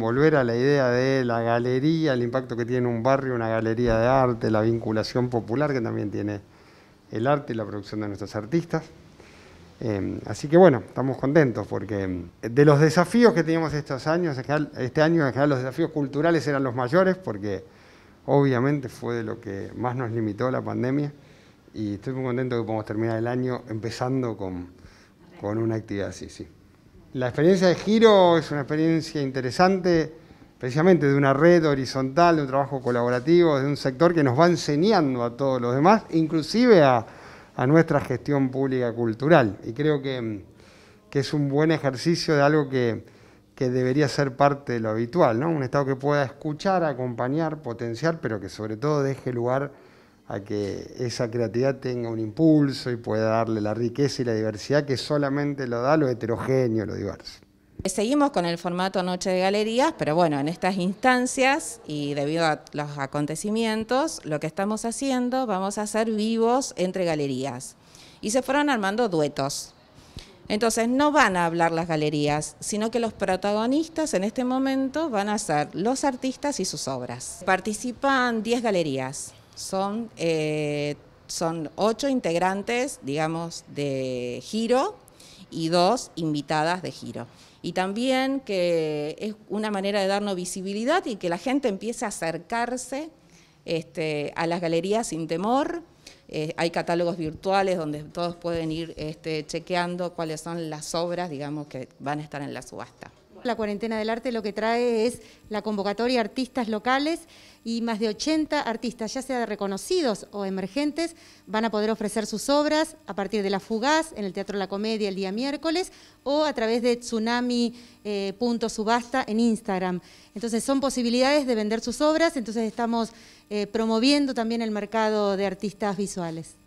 volver a la idea de la galería, el impacto que tiene un barrio, una galería de arte, la vinculación popular que también tiene el arte y la producción de nuestros artistas. Em, así que bueno, estamos contentos porque em, de los desafíos que teníamos estos años, este año en general los desafíos culturales eran los mayores porque obviamente fue de lo que más nos limitó la pandemia y estoy muy contento que podamos terminar el año empezando con, con una actividad así, sí. La experiencia de Giro es una experiencia interesante, precisamente de una red horizontal, de un trabajo colaborativo, de un sector que nos va enseñando a todos los demás, inclusive a, nuestra gestión pública cultural. Y creo que, es un buen ejercicio de algo que, que, debería ser parte de lo habitual, ¿no? Un Estado que pueda escuchar, acompañar, potenciar, pero que sobre todo deje lugar a que esa creatividad tenga un impulso y pueda darle la riqueza y la diversidad que solamente lo da lo heterogéneo, lo diverso. Seguimos con el formato Noche de Galerías, pero bueno, en estas instancias y debido a los acontecimientos, lo que estamos haciendo, vamos a hacer vivos entre galerías. Y se fueron armando duetos. Entonces no van a hablar las galerías, sino que los protagonistas en este momento van a ser los artistas y sus obras. Participan 10 galerías. Son, eh, son ocho integrantes, digamos, de giro y dos invitadas de giro. Y también que es una manera de darnos visibilidad y que la gente empiece a acercarse este, a las galerías sin temor. Eh, hay catálogos virtuales donde todos pueden ir este, chequeando cuáles son las obras, digamos, que van a estar en la subasta la cuarentena del arte lo que trae es la convocatoria artistas locales y más de 80 artistas, ya sea reconocidos o emergentes, van a poder ofrecer sus obras a partir de La Fugaz en el Teatro La Comedia el día miércoles o a través de tsunami.subasta eh, en Instagram. Entonces son posibilidades de vender sus obras, entonces estamos eh, promoviendo también el mercado de artistas visuales.